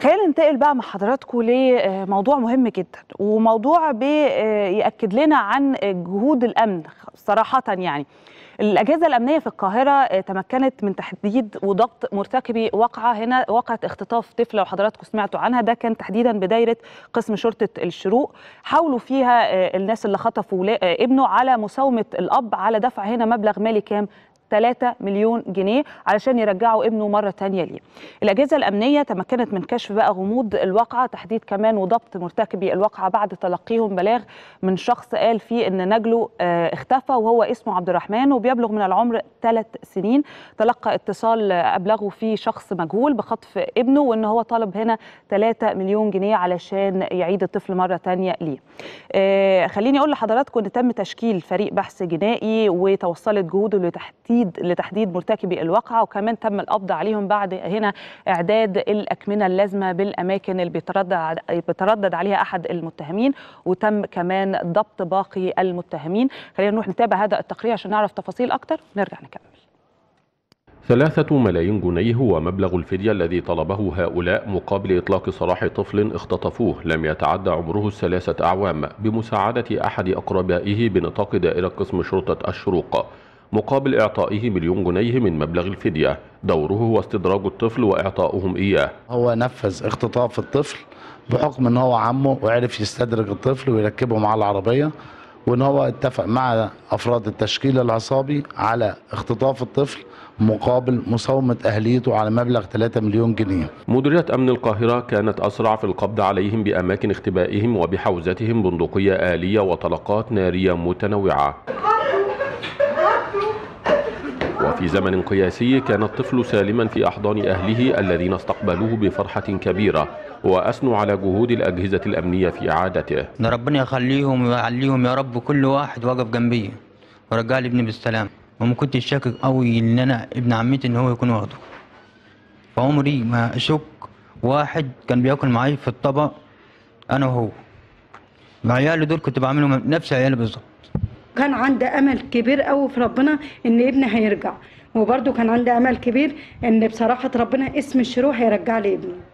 خلينا ننتقل بقى مع حضراتكم لموضوع آه، مهم جدا وموضوع بيأكد آه، لنا عن آه، جهود الأمن صراحة يعني الأجهزة الأمنية في القاهرة تمكنت من تحديد وضبط مرتكبي واقعة هنا واقعة اختطاف طفلة وحضراتكم سمعتوا عنها ده كان تحديدا بدايرة قسم شرطة الشروق حاولوا فيها الناس اللي خطفوا ابنه على مساومة الأب على دفع هنا مبلغ مالي كام 3 مليون جنيه علشان يرجعوا ابنه مرة تانية ليه الأجهزة الأمنية تمكنت من كشف بقى غموض الواقعة تحديد كمان وضبط مرتكبي الواقعة بعد تلقيهم بلاغ من شخص قال فيه أن نجله آه، اختفى وهو اسمه عبد الرحمن وبيبلغ من العمر ثلاث سنين تلقى اتصال أبلغه فيه شخص مجهول بخطف ابنه وأن هو طلب هنا 3 مليون جنيه علشان يعيد الطفل مرة تانية ليه آه، خليني أقول لحضراتكم أن تم تشكيل فريق بحث جنائي وتوصلت جهوده لتحديد تحديد لتحديد مرتكبي الواقعه وكمان تم القبض عليهم بعد هنا اعداد الاكمنه اللازمه بالاماكن اللي بيتردد بيتردد عليها احد المتهمين وتم كمان ضبط باقي المتهمين خلينا نروح نتابع هذا التقرير عشان نعرف تفاصيل اكتر نرجع نكمل ثلاثة ملايين جنيه هو مبلغ الفدية الذي طلبه هؤلاء مقابل إطلاق سراح طفل اختطفوه لم يتعدى عمره الثلاثة أعوام بمساعدة أحد أقربائه بنطاق دائرة قسم شرطة الشروق مقابل إعطائه مليون جنيه من مبلغ الفدية دوره هو استدراج الطفل وإعطاؤهم إياه هو نفذ اختطاف الطفل بحكم ان هو عمه وعرف يستدرج الطفل ويركبه مع العربيه وان هو اتفق مع افراد التشكيل العصابي على اختطاف الطفل مقابل مساومه اهليته على مبلغ 3 مليون جنيه. مديريه امن القاهره كانت اسرع في القبض عليهم باماكن اختبائهم وبحوزتهم بندقيه اليه وطلقات ناريه متنوعه. في زمن قياسي كان الطفل سالما في أحضان أهله الذين استقبلوه بفرحة كبيرة وأثنوا على جهود الأجهزة الأمنية في إعادته ده ربنا يخليهم ويعليهم يا رب كل واحد وقف جنبي ورجع لي ابني بالسلام وما كنتش شاكك قوي ان انا ابن عمتي ان هو يكون واخده فعمري ما اشك واحد كان بياكل معايا في الطبق انا وهو عيالي دول كنت بعملهم نفس عيالي بالظبط كان عندي امل كبير قوي في ربنا ان ابني هيرجع وبرده كان عندي امل كبير ان بصراحه ربنا اسم الشروح هيرجع لي ابني